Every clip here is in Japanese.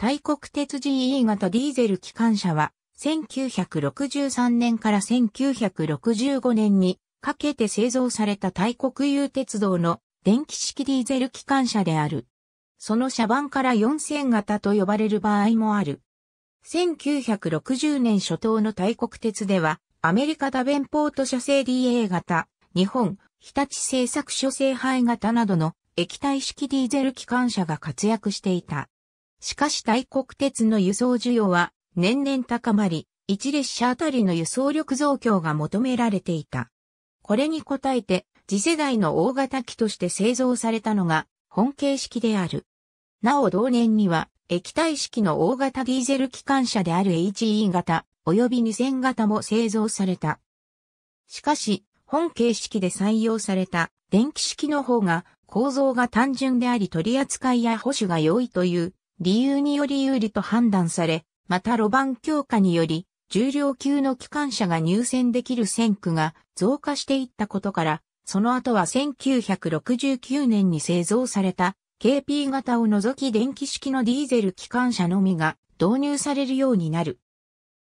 大国鉄 GE 型ディーゼル機関車は、1963年から1965年にかけて製造された大国有鉄道の電気式ディーゼル機関車である。その車番から4000型と呼ばれる場合もある。1960年初頭の大国鉄では、アメリカダベンポート社製 DA 型、日本、日立製作所製配型などの液体式ディーゼル機関車が活躍していた。しかし大国鉄の輸送需要は年々高まり、1列車あたりの輸送力増強が求められていた。これに応えて、次世代の大型機として製造されたのが、本形式である。なお同年には、液体式の大型ディーゼル機関車である HE 型、及び2000型も製造された。しかし、本形式で採用された電気式の方が構造が単純であり取り扱いや保守が良いという理由により有利と判断され、また路盤強化により、重量級の機関車が入選できる線区が増加していったことから、その後は1969年に製造された KP 型を除き電気式のディーゼル機関車のみが導入されるようになる。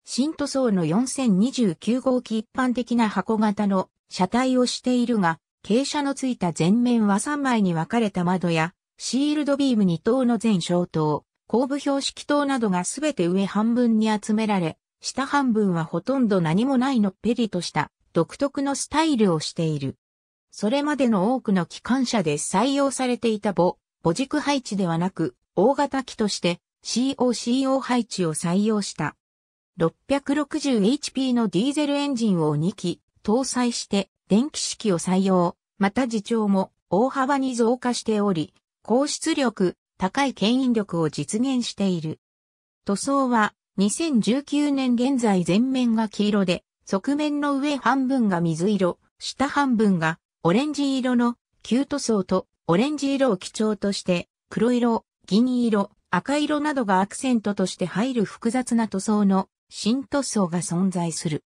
新塗装の4029号機一般的な箱型の車体をしているが、傾斜のついた前面は3枚に分かれた窓やシールドビーム2等の全小灯、後部標識灯などがすべて上半分に集められ、下半分はほとんど何もないのっぺりとした独特のスタイルをしている。それまでの多くの機関車で採用されていた母、母軸配置ではなく、大型機として COCO 配置を採用した。660HP のディーゼルエンジンを2機搭載して電気式を採用、また自長も大幅に増加しており、高出力、高い牽引力を実現している。塗装は2019年現在全面が黄色で、側面の上半分が水色、下半分がオレンジ色の旧塗装とオレンジ色を基調として黒色、銀色、赤色などがアクセントとして入る複雑な塗装の新塗装が存在する。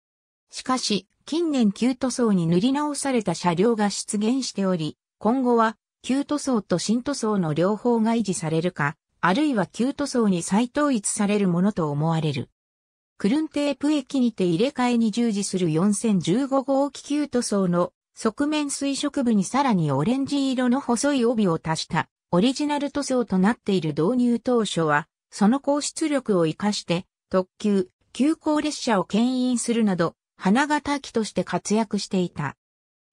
しかし、近年旧塗装に塗り直された車両が出現しており、今後は旧塗装と新塗装の両方が維持されるか、あるいは旧塗装に再統一されるものと思われる。クルンテープ駅にて入れ替えに従事する4015号機旧塗装の側面垂直部にさらにオレンジ色の細い帯を足したオリジナル塗装となっている導入当初は、その高出力を活かして特急、急行列車を牽引するなど、花形機として活躍していた。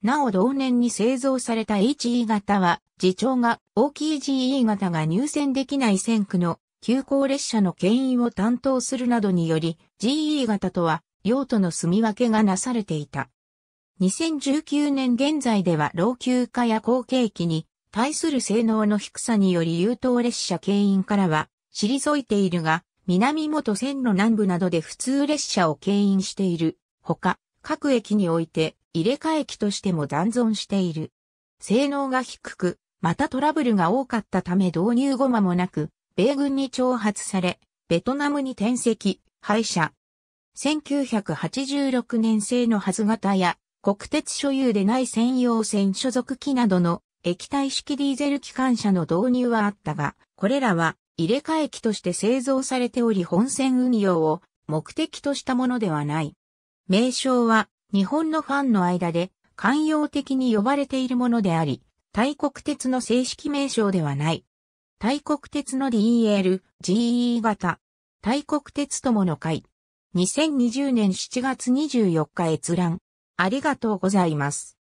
なお同年に製造された HE 型は、自長が大きい GE 型が入線できない線区の急行列車の牽引を担当するなどにより、GE 型とは用途の住み分けがなされていた。2019年現在では老朽化や後継機に対する性能の低さにより優等列車牽引からは退いているが、南元線路南部などで普通列車を牽引しているほか、各駅において入れ替え機としても残存している。性能が低く、またトラブルが多かったため導入後間もなく、米軍に挑発され、ベトナムに転籍、廃車。1986年製のはず型や、国鉄所有でない専用線所属機などの液体式ディーゼル機関車の導入はあったが、これらは入れ替え機として製造されており本線運用を目的としたものではない。名称は日本のファンの間で寛容的に呼ばれているものであり、大国鉄の正式名称ではない。大国鉄の DEL、GE 型。大国鉄友の会。2020年7月24日閲覧。ありがとうございます。